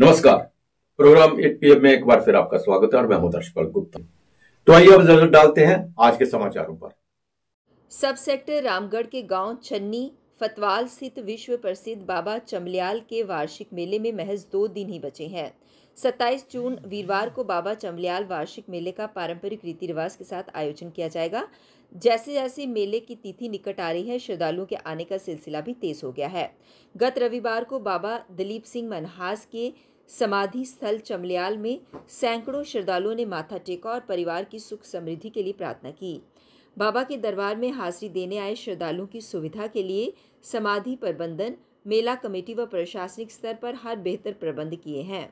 नमस्कार programme eight PM में एक बार फिर आपका स्वागत है और मैं हूं दर्शपाल गुप्ता तो आइए अब नजर डालते हैं आज के समाचारों पर सब सेक्टर रामगढ़ के गांव चन्नी फतवाल स्थित विश्व प्रसिद्ध बाबा चमलियाल के वार्षिक मेले में महज दो दिन ही बचे हैं 27 जून वीरवार को बाबा चमलियाल वार्षिक मेले का पारंपरिक रीति रिवाज के साथ आयोजन किया जाएगा जैसे जैसे मेले की तिथि निकट आ रही है श्रद्धालुओं के आने का सिलसिला भी तेज हो गया है गत रविवार को बाबा दिलीप सिंह मनहास के समाधि स्थल चमलियाल में सैकड़ों श्रद्धालुओं ने माथा टेका और परिवार की सुख समृद्धि के लिए प्रार्थना की बाबा के दरबार में हाजिरी देने आए श्रद्धालुओं की सुविधा के लिए समाधि प्रबंधन मेला कमेटी व प्रशासनिक स्तर पर हर बेहतर प्रबंध किए हैं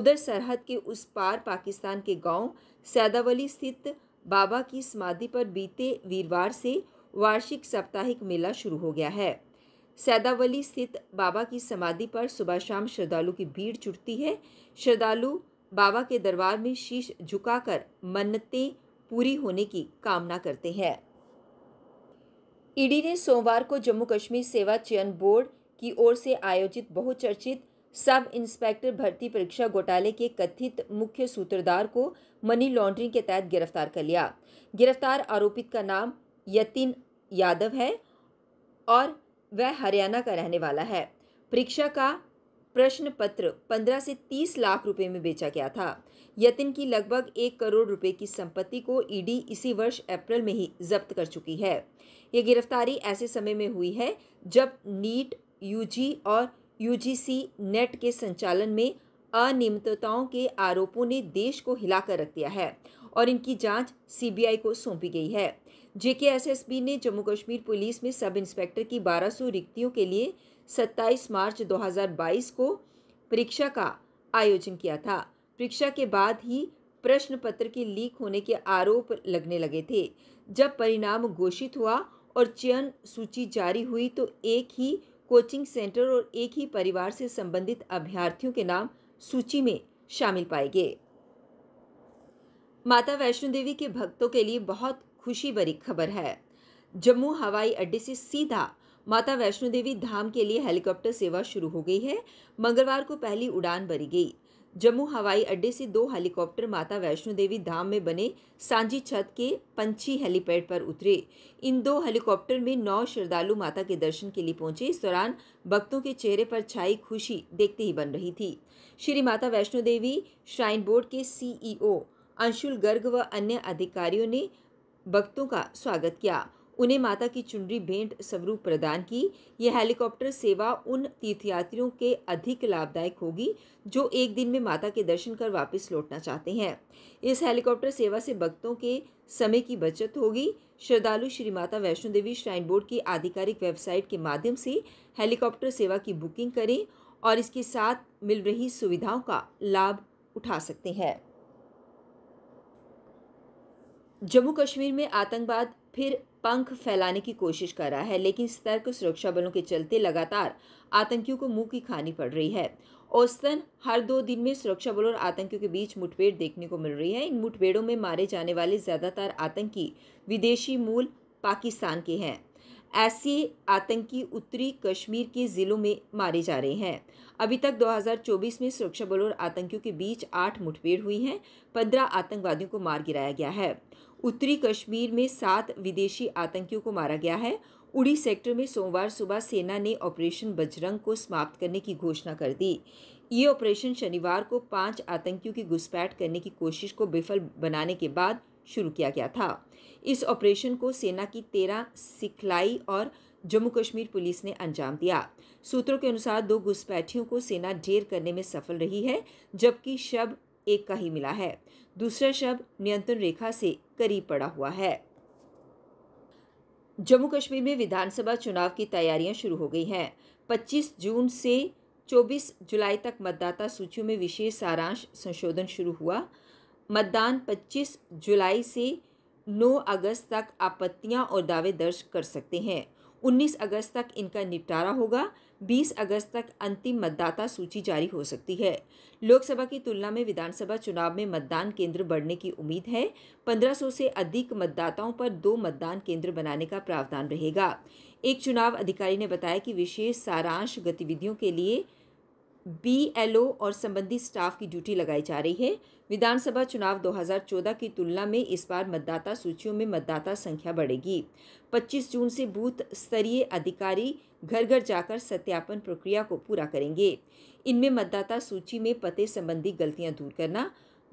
उधर सरहद के उस पार पाकिस्तान के गांव सैदावली स्थित बाबा की समाधि पर बीते वीरवार से वार्षिक साप्ताहिक मेला शुरू हो गया है सैदावली स्थित बाबा की समाधि पर सुबह शाम श्रद्धालु की भीड़ जुटती है श्रद्धालु बाबा के दरबार में शीश झुकाकर मन्नतें पूरी होने की कामना करते हैं ईडी ने सोमवार को जम्मू कश्मीर सेवा चयन बोर्ड की ओर से आयोजित बहुचर्चित सब इंस्पेक्टर भर्ती परीक्षा घोटाले के कथित मुख्य सूत्रधार को मनी लॉन्ड्रिंग के तहत गिरफ्तार कर लिया गिरफ्तार आरोपित का नाम यतिन यादव है और वह हरियाणा का रहने वाला है परीक्षा का प्रश्न पत्र पंद्रह से तीस लाख रुपए में बेचा गया था यतिन की लगभग एक करोड़ रुपए की संपत्ति को ईडी इसी वर्ष अप्रैल में ही जब्त कर चुकी है ये गिरफ्तारी ऐसे समय में हुई है जब नीट यूजी और यूजीसी नेट के संचालन में अनियमितताओं के आरोपों ने देश को हिलाकर रख दिया है और इनकी जांच सीबीआई को सौंपी गई है जेकेएसएसबी ने जम्मू कश्मीर पुलिस में सब इंस्पेक्टर की 1200 रिक्तियों के लिए 27 मार्च 2022 को परीक्षा का आयोजन किया था परीक्षा के बाद ही प्रश्न पत्र के लीक होने के आरोप लगने लगे थे जब परिणाम घोषित हुआ और चयन सूची जारी हुई तो एक ही कोचिंग सेंटर और एक ही परिवार से संबंधित अभ्यर्थियों के नाम सूची में शामिल पाए गए माता वैष्णो देवी के भक्तों के लिए बहुत खुशी भरी खबर है जम्मू हवाई अड्डे से सीधा माता वैष्णो देवी धाम के लिए हेलीकॉप्टर सेवा शुरू हो गई है मंगलवार को पहली उड़ान भरी गई जम्मू हवाई अड्डे से दो हेलीकॉप्टर माता वैष्णो देवी धाम में बने सांझी छत के पंछी हेलीपैड पर उतरे इन दो हेलीकॉप्टर में नौ श्रद्धालु माता के दर्शन के लिए पहुंचे इस दौरान भक्तों के चेहरे पर छाई खुशी देखते ही बन रही थी श्री माता वैष्णो देवी श्राइन बोर्ड के सीईओ e अंशुल गर्ग व अन्य अधिकारियों ने भक्तों का स्वागत किया उन्हें माता की चुनरी भेंट स्वरूप प्रदान की यह हेलीकॉप्टर सेवा उन तीर्थयात्रियों के अधिक लाभदायक होगी जो एक दिन में माता के दर्शन कर वापस लौटना चाहते हैं इस हेलीकॉप्टर सेवा से भक्तों के समय की बचत होगी श्रद्धालु श्री माता वैष्णो देवी श्राइन बोर्ड की आधिकारिक वेबसाइट के माध्यम से हेलीकॉप्टर सेवा की बुकिंग करें और इसके साथ मिल रही सुविधाओं का लाभ उठा सकते हैं जम्मू कश्मीर में आतंकवाद फिर पंख फैलाने की कोशिश कर रहा है लेकिन सतर्क सुरक्षा बलों के चलते लगातार आतंकियों को मुंह की खानी पड़ रही है औसतन हर दो दिन में सुरक्षा बलों और आतंकियों के बीच मुठभेड़ देखने को मिल रही है इन मुठभेड़ों में मारे जाने वाले ज़्यादातर आतंकी विदेशी मूल पाकिस्तान के हैं ऐसे आतंकी उत्तरी कश्मीर के ज़िलों में मारे जा रहे हैं अभी तक 2024 में सुरक्षा बलों और आतंकियों के बीच आठ मुठभेड़ हुई हैं पंद्रह आतंकवादियों को मार गिराया गया है उत्तरी कश्मीर में सात विदेशी आतंकियों को मारा गया है उड़ी सेक्टर में सोमवार सुबह सेना ने ऑपरेशन बजरंग को समाप्त करने की घोषणा कर दी ये ऑपरेशन शनिवार को पांच आतंकियों की घुसपैठ करने की कोशिश को विफल बनाने के बाद शुरू किया गया था इस ऑपरेशन को सेना की तेरह सिखलाई और जम्मू कश्मीर पुलिस ने अंजाम दिया सूत्रों के अनुसार दो घुसपैठियों को सेना ढेर करने में सफल रही है जबकि शब एक का ही मिला है दूसरा शब्द नियंत्रण रेखा से करीब पड़ा हुआ है जम्मू कश्मीर में विधानसभा चुनाव की तैयारियां शुरू हो गई हैं 25 जून से 24 जुलाई तक मतदाता सूचियों में विशेष सारांश संशोधन शुरू हुआ मतदान 25 जुलाई से 9 अगस्त तक आपत्तियां और दावे दर्ज कर सकते हैं 19 अगस्त तक इनका निपटारा होगा 20 अगस्त तक अंतिम मतदाता सूची जारी हो सकती है लोकसभा की तुलना में विधानसभा चुनाव में मतदान केंद्र बढ़ने की उम्मीद है 1500 से अधिक मतदाताओं पर दो मतदान केंद्र बनाने का प्रावधान रहेगा एक चुनाव अधिकारी ने बताया कि विशेष सारांश गतिविधियों के लिए बी और संबंधित स्टाफ की ड्यूटी लगाई जा रही है विधानसभा चुनाव 2014 की तुलना में इस बार मतदाता सूचियों में मतदाता संख्या बढ़ेगी 25 जून से बूथ स्तरीय अधिकारी घर घर जाकर सत्यापन प्रक्रिया को पूरा करेंगे इनमें मतदाता सूची में पते संबंधी गलतियां दूर करना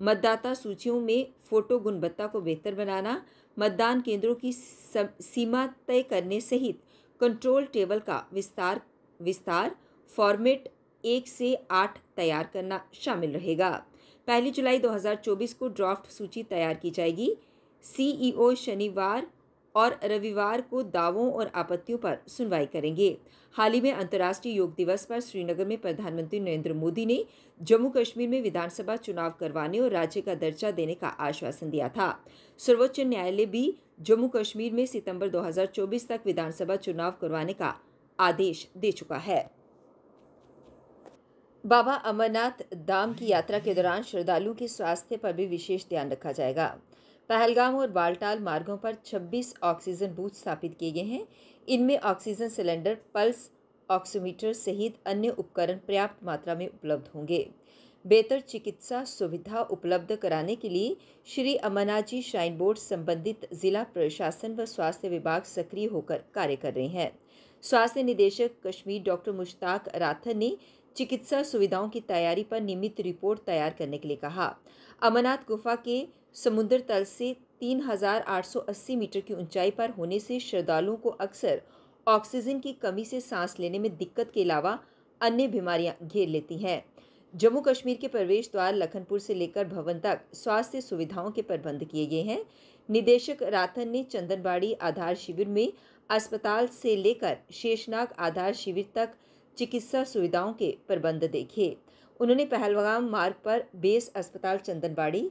मतदाता सूचियों में फोटो गुणवत्ता को बेहतर बनाना मतदान केंद्रों की सीमा तय करने सहित कंट्रोल टेबल का विस्तार विस्तार फॉर्मेट एक से आठ तैयार करना शामिल रहेगा पहली जुलाई 2024 को ड्राफ्ट सूची तैयार की जाएगी सीईओ e शनिवार और रविवार को दावों और आपत्तियों पर सुनवाई करेंगे हाल ही में अंतर्राष्ट्रीय योग दिवस पर श्रीनगर में प्रधानमंत्री नरेंद्र मोदी ने जम्मू कश्मीर में विधानसभा चुनाव करवाने और राज्य का दर्जा देने का आश्वासन दिया था सर्वोच्च न्यायालय भी जम्मू कश्मीर में सितंबर 2024 तक विधानसभा चुनाव करवाने का आदेश दे चुका है बाबा अमरनाथ धाम की यात्रा के दौरान श्रद्धालुओं के स्वास्थ्य पर भी विशेष ध्यान रखा जाएगा पहलगाम और बालटाल मार्गों पर 26 ऑक्सीजन बूथ स्थापित किए गए हैं इनमें ऑक्सीजन सिलेंडर पल्स ऑक्सीमीटर सहित अन्य उपकरण पर्याप्त मात्रा में उपलब्ध होंगे बेहतर चिकित्सा सुविधा उपलब्ध कराने के लिए श्री अमरनाथ जी श्राइन बोर्ड संबंधित जिला प्रशासन व स्वास्थ्य विभाग सक्रिय होकर कार्य कर रहे हैं स्वास्थ्य निदेशक कश्मीर डॉक्टर मुश्ताक राथर ने चिकित्सा सुविधाओं की तैयारी पर नियमित रिपोर्ट तैयार करने के लिए कहा अमरनाथ गुफा के समुद्र तल से 3,880 मीटर की ऊंचाई पर होने से श्रद्धालुओं को अक्सर ऑक्सीजन की कमी से सांस लेने में दिक्कत के अलावा अन्य बीमारियां घेर लेती हैं जम्मू कश्मीर के प्रवेश द्वार लखनपुर से लेकर भवन तक स्वास्थ्य सुविधाओं के प्रबंध किए गए हैं निदेशक राथन ने चंदनबाड़ी आधार शिविर में अस्पताल से लेकर शेषनाग आधार शिविर तक चिकित्सा सुविधाओं के प्रबंध देखे उन्होंने पहलवाम मार्ग पर बेस अस्पताल चंदनबाड़ी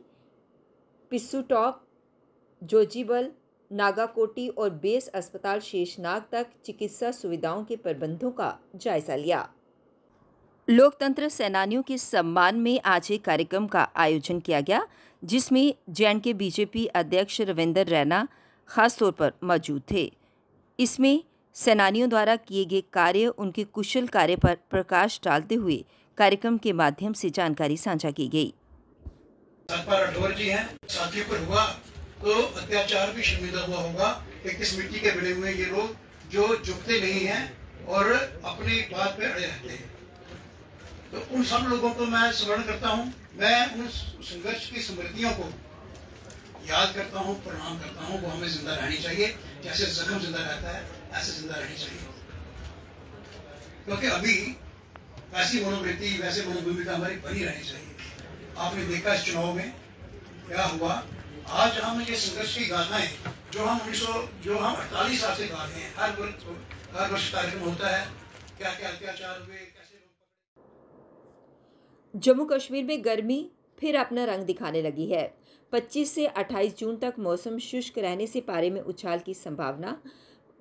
पिस्सुटॉप जोजीबल नागाकोटी और बेस अस्पताल शेषनाग तक चिकित्सा सुविधाओं के प्रबंधों का जायजा लिया लोकतंत्र सेनानियों के सम्मान में आज एक कार्यक्रम का आयोजन किया गया जिसमें जे के बीजेपी अध्यक्ष रविंदर रैना खास तौर पर मौजूद थे इसमें सेनानियों द्वारा किए गए कार्य उनके कुशल कार्य पर प्रकाश डालते हुए कार्यक्रम के माध्यम से जानकारी साझा की गई जी हैं शादी पर हुआ तो अत्याचार भी शर्मिंदा हुआ होगा कि किस मिट्टी के बने हुए ये लोग जो झुकते नहीं हैं और अपनी बात पे अड़े रहते हैं तो उन सब लोगों को मैं स्मरण करता हूँ मैं उन संघर्ष की स्मृतियों को याद करता हूँ प्रणाम करता हूँ वो हमें जिंदा रहनी चाहिए जैसे जख्म जिंदा रहता है ऐसे जिंदा रहनी चाहिए क्योंकि अभी वैसी मनोवृत्ति वैसे मनोभूमिका हमारी बनी रहनी चाहिए आपने देखा इस चुनाव में क्या हुआ आज हम ये संघर्ष की गाथाएं जो हम उन्नीस जो हम अड़तालीस साल से गा रहे हैं हर वर्ष हर वर्ष कार्यक्रम होता है क्या क्या अत्याचार हुए कैसे जम्मू कश्मीर में गर्मी फिर अपना रंग दिखाने लगी है 25 से 28 जून तक मौसम शुष्क रहने से पारे में उछाल की संभावना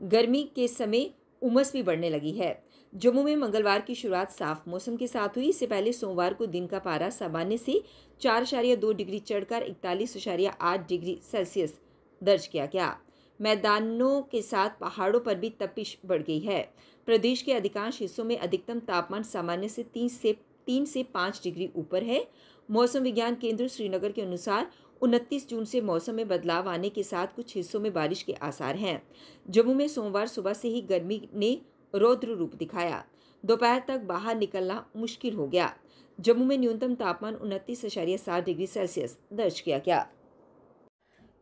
गर्मी के समय उमस भी बढ़ने लगी है जम्मू में मंगलवार की शुरुआत साफ मौसम के साथ हुई इससे पहले सोमवार को दिन का पारा सामान्य से चार अशारिया दो डिग्री चढ़कर इकतालीस अशारिया आठ डिग्री सेल्सियस दर्ज किया गया मैदानों के साथ पहाड़ों पर भी तपिश बढ़ गई है प्रदेश के अधिकांश हिस्सों में अधिकतम तापमान सामान्य से तीन से तीन से पाँच डिग्री ऊपर है मौसम विज्ञान केंद्र श्रीनगर के अनुसार उनतीस जून से मौसम में बदलाव आने के साथ कुछ हिस्सों में बारिश के आसार हैं जम्मू में सोमवार सुबह से ही गर्मी ने रौद्र रूप दिखाया दोपहर तक बाहर निकलना मुश्किल हो गया जम्मू में न्यूनतम तापमान उनतीस अशारिया सात डिग्री सेल्सियस दर्ज किया गया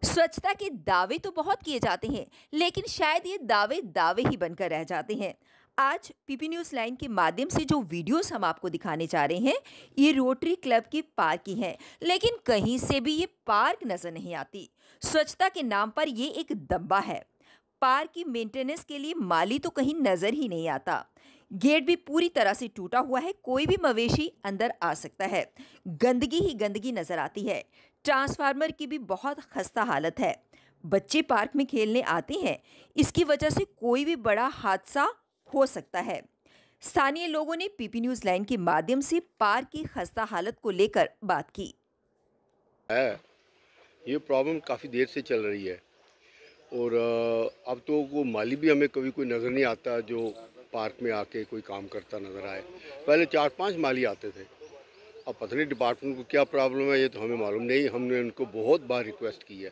स्वच्छता के दावे तो बहुत किए जाते हैं लेकिन शायद ये दावे दावे ही बनकर रह जाते हैं आज पीपी न्यूज़ लाइन के माध्यम से जो वीडियोस हम आपको दिखाने जा रहे हैं ये रोटरी क्लब की पार्क की है लेकिन कहीं से भी ये पार्क नज़र नहीं आती स्वच्छता के नाम पर ये एक दब्बा है पार्क की मेंटेनेंस के लिए माली तो कहीं नज़र ही नहीं आता गेट भी पूरी तरह से टूटा हुआ है कोई भी मवेशी अंदर आ सकता है गंदगी ही गंदगी नज़र आती है ट्रांसफार्मर की भी बहुत खस्ता हालत है बच्चे पार्क में खेलने आते हैं इसकी वजह से कोई भी बड़ा हादसा हो सकता है स्थानीय लोगों ने पीपी न्यूज लाइन के माध्यम से पार्क की खस्ता हालत को लेकर बात की है ये प्रॉब्लम काफ़ी देर से चल रही है और अब तो वो माली भी हमें कभी कोई नज़र नहीं आता जो पार्क में आके कोई काम करता नज़र आए पहले चार पांच माली आते थे अब पता नहीं डिपार्टमेंट को क्या प्रॉब्लम है ये तो हमें मालूम नहीं हमने उनको बहुत बार रिक्वेस्ट की है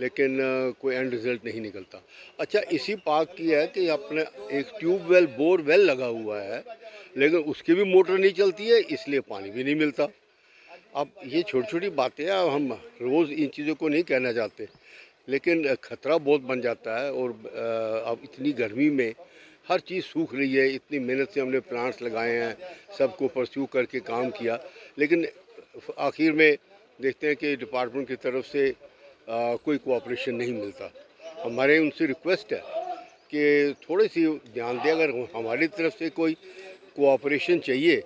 लेकिन कोई एंड रिज़ल्ट नहीं निकलता अच्छा इसी पार्क की है कि अपने एक ट्यूब वेल बोर वेल लगा हुआ है लेकिन उसकी भी मोटर नहीं चलती है इसलिए पानी भी नहीं मिलता अब ये छोटी छोटी बातें हैं हम रोज़ इन चीज़ों को नहीं कहना चाहते लेकिन ख़तरा बहुत बन जाता है और अब इतनी गर्मी में हर चीज़ सूख रही है इतनी मेहनत से हमने प्लांट्स लगाए हैं सबको परस्यू करके काम किया लेकिन आखिर में देखते हैं कि डिपार्टमेंट की तरफ से कोई कोऑपरेशन नहीं मिलता हमारे उनसे रिक्वेस्ट है कि थोड़ी सी ध्यान दें अगर हमारी तरफ से कोई कोऑपरेशन चाहिए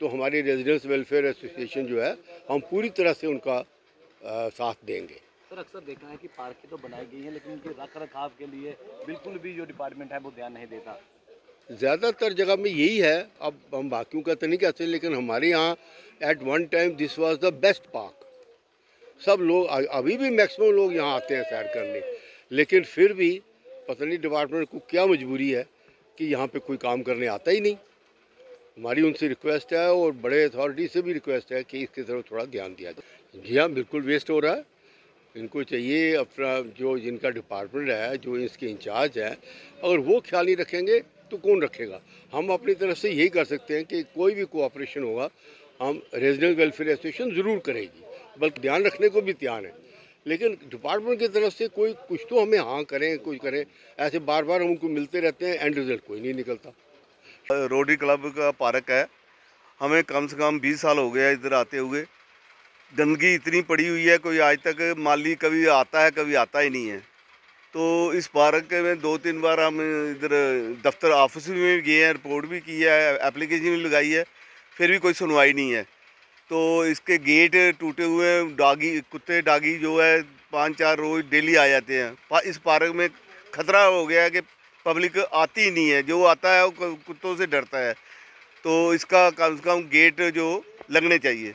तो हमारी रेजिडेंस वेलफेयर एसोसिएशन जो है हम पूरी तरह से उनका आ, साथ देंगे सर अक्सर देखा है कि पार्कें तो बनाई गई हैं लेकिन उनके रख रखाव के लिए बिल्कुल भी जो डिपार्टमेंट है वो ध्यान नहीं देता ज़्यादातर जगह में यही है अब हम बाकियों का तो नहीं कहते लेकिन हमारे यहाँ at one time this was the best park सब लोग अभी भी मैक्सिमम लोग यहाँ आते हैं सैर करने लेकिन फिर भी पता नहीं डिपार्टमेंट को क्या मजबूरी है कि यहाँ पे कोई काम करने आता ही नहीं हमारी उनसे रिक्वेस्ट है और बड़े अथॉरिटी से भी रिक्वेस्ट है कि इसकी तरफ थोड़ा ध्यान दिया जाए जी हाँ बिल्कुल वेस्ट हो रहा है इनको चाहिए अपना जो जिनका डिपार्टमेंट है जो इसके इंचार्ज है अगर वो ख्याल नहीं रखेंगे तो कौन रखेगा हम अपनी तरफ से यही कर सकते हैं कि कोई भी कोऑपरेशन होगा हम रेजिडेंट वेलफेयर एसोसिएशन ज़रूर करेगी बल्कि ध्यान रखने को भी तैयार हैं लेकिन डिपार्टमेंट की तरफ से कोई कुछ तो हमें हाँ करें कुछ करें ऐसे बार बार हम उनको मिलते रहते हैं एंड रिजल्ट कोई नहीं निकलता रोडी क्लब का पार्क है हमें कम से कम बीस साल हो गया इधर आते हुए गंदगी इतनी पड़ी हुई है कोई आज तक माली कभी आता है कभी आता ही नहीं है तो इस पार्क में दो तीन बार हम इधर दफ्तर ऑफिस में भी गए हैं रिपोर्ट भी की है एप्लीकेशन भी लगाई है फिर भी कोई सुनवाई नहीं है तो इसके गेट टूटे हुए डागी कुत्ते डागी जो है पाँच चार रोज डेली आ जाते हैं इस पार्क में खतरा हो गया है कि पब्लिक आती ही नहीं है जो आता है वो कुत्तों से डरता है तो इसका कम से कम गेट जो लगने चाहिए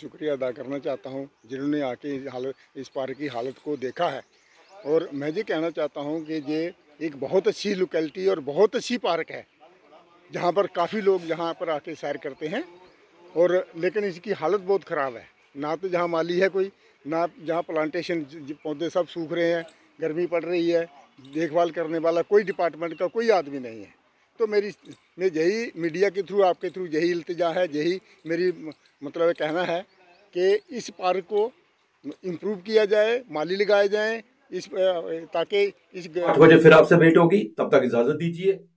शुक्रिया अदा करना चाहता हूँ जिन्होंने आके इस हालत इस पार्क की हालत को देखा है और मैं ये कहना चाहता हूँ कि ये एक बहुत अच्छी लोकेलिटी और बहुत अच्छी पार्क है जहाँ पर काफ़ी लोग यहाँ पर आके सैर करते हैं और लेकिन इसकी हालत बहुत ख़राब है ना तो जहाँ माली है कोई ना जहाँ प्लांटेशन पौधे सब सूख रहे हैं गर्मी पड़ रही है देखभाल करने वाला कोई डिपार्टमेंट का कोई आदमी नहीं है तो मेरी मैं यही मीडिया के थ्रू आपके थ्रू यही इल्तजा है यही मेरी मतलब कहना है कि इस पार्क को इम्प्रूव किया जाए माली लगाए जाए इस ताकि इस बजे फिर आपसे भेंट होगी तब तक इजाज़त दीजिए